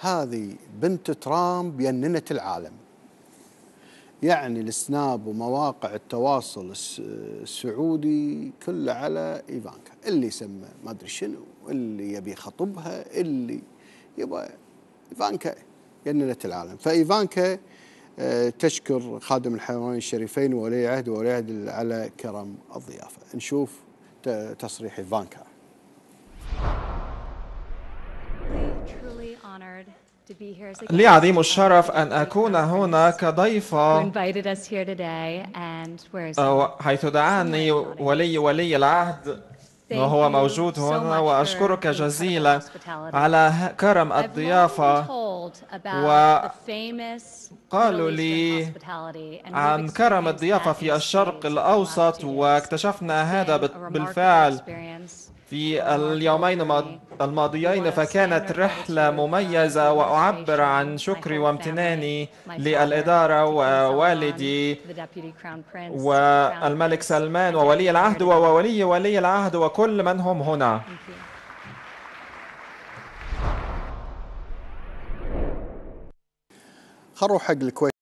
هذه بنت ترامب يننت العالم يعني السناب ومواقع التواصل السعودي كله على ايفانكا اللي سمى ما ادري شنو اللي يبي خطبها اللي يبغى ايفانكا يننت العالم فايفانكا آه، تشكر خادم الحرمين الشريفين وولي عهد وولي عهد على كرم الضيافه نشوف تصريح ايفانكا لي عظيم الشرف أن أكون هنا كضيفة حيث دعاني ولي ولي العهد وهو موجود هنا وأشكرك جزيلا على كرم الضيافة وقالوا لي عن كرم الضيافة في الشرق الأوسط واكتشفنا هذا بالفعل في اليومين الماضيين فكانت رحلة مميزة وأعبر عن شكري وامتناني للإدارة ووالدي والملك سلمان وولي العهد وولي ولي العهد وكل من هم هنا هروح حق الكويت